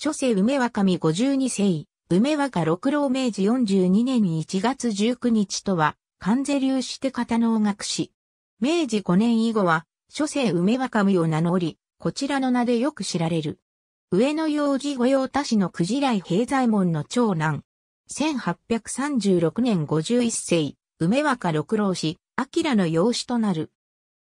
初世梅若見52世、梅若六郎明治42年1月19日とは、関税流して方能学士。明治5年以後は、初世梅若見を名乗り、こちらの名でよく知られる。上野用事御用達の九時来平左衛門の長男。1836年51世、梅若六郎氏、明の養子となる。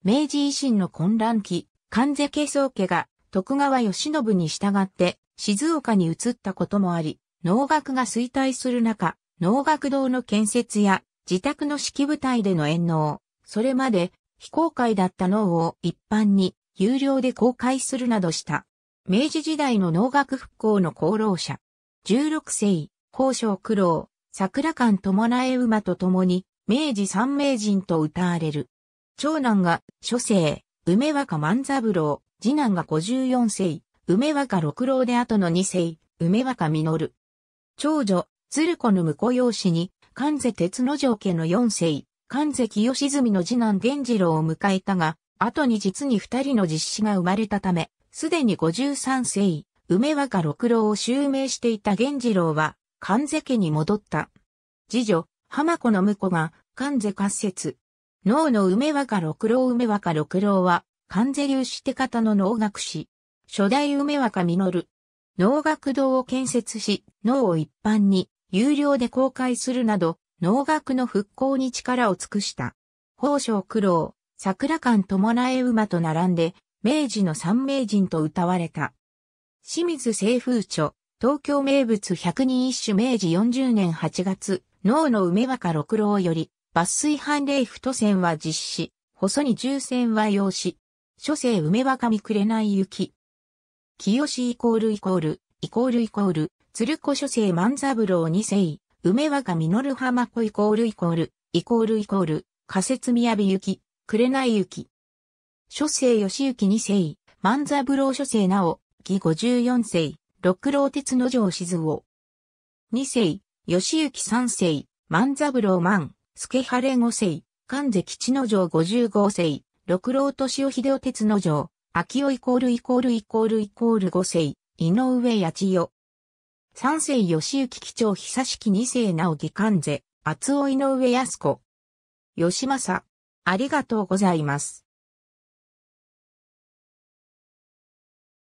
明治維新の混乱期、関税慶宗家が徳川義信に従って静岡に移ったこともあり、農学が衰退する中、農学堂の建設や自宅の式部隊での演能、それまで非公開だった脳を一般に有料で公開するなどした。明治時代の農学復興の功労者。16世、高尚苦労、桜館伴え馬と共に、明治三名人と歌われる。長男が諸世、梅若万三郎、次男が54世、梅若六郎で後の二世、梅若実。長女、鶴子の婿養子に、関瀬鉄之丞家の四世、関瀬清泉の次男源次郎を迎えたが、後に実に二人の実子が生まれたため、すでに五十三世、梅若六郎を襲名していた源次郎は、関瀬家に戻った。次女、浜子の婿が、関瀬滑節。脳の梅若六郎梅若六郎は、関瀬流して方の能楽師、初代梅若実。農学堂を建設し、農を一般に有料で公開するなど、農学の復興に力を尽くした。宝生九郎、桜館伴え馬と並んで、明治の三名人と歌われた。清水清風著、東京名物百人一首明治40年8月、農の梅若六郎より、抜粋判例都線は実施、細に重線は用紙。諸世梅若見くれない雪。清イコールイコール、イコールイコール、鶴子書生万三郎二世、梅若実浜子イコールイコール、イコールイコール、仮説宮部行き、紅行き。書生義行二世、万三郎書生なお、義五十四世、六郎鉄の城静夫。二世、義行三世、万三郎万、助晴れ五世、関関吉之城五十五世、六郎敏夫秀夫鉄の城、秋尾イコールイコールイコールイコール五世、井上八千代。三世義行基長久しき二世直義関税、厚尾井上康子。吉政、ありがとうございます。